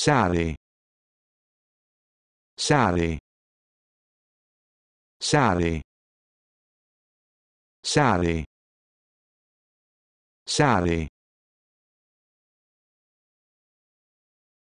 sale sale sale sale sale